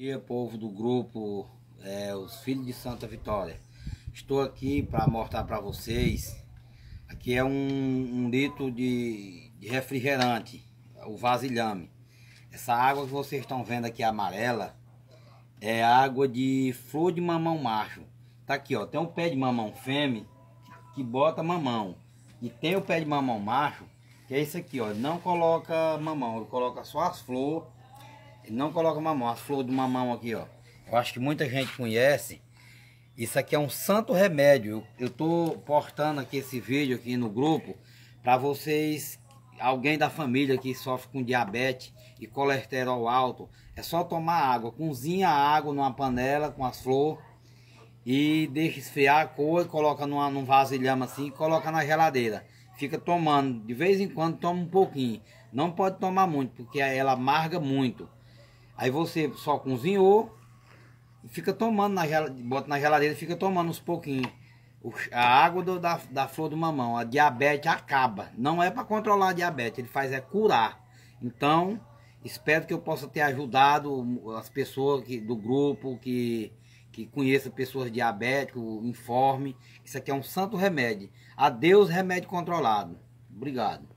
dia, povo do grupo é, Os Filhos de Santa Vitória. Estou aqui para mostrar para vocês. Aqui é um, um litro de, de, refrigerante, o vasilhame. Essa água que vocês estão vendo aqui amarela é água de flor de mamão macho. Tá aqui, ó. Tem um pé de mamão fêmea que bota mamão. E tem o pé de mamão macho, que é esse aqui, ó. Não coloca mamão, ele coloca só as flores não coloca mamão, as flores do mamão aqui, ó. Eu acho que muita gente conhece. Isso aqui é um santo remédio. Eu, tô postando aqui esse vídeo aqui no grupo para vocês, alguém da família que sofre com diabetes e colesterol alto, é só tomar água. Cozinha a água numa panela com as flores e deixa esfriar a cor, coloca numa, num vasilhama assim e coloca na geladeira. Fica tomando, de vez em quando toma um pouquinho. Não pode tomar muito, porque ela amarga muito. Aí você só cozinhou e fica tomando, na bota na geladeira e fica tomando uns pouquinhos. A água do, da, da flor do mamão, a diabetes acaba. Não é para controlar a diabetes, ele faz é curar. Então, espero que eu possa ter ajudado as pessoas que, do grupo, que, que conheça pessoas diabéticas, informe. Isso aqui é um santo remédio. Adeus, remédio controlado. Obrigado.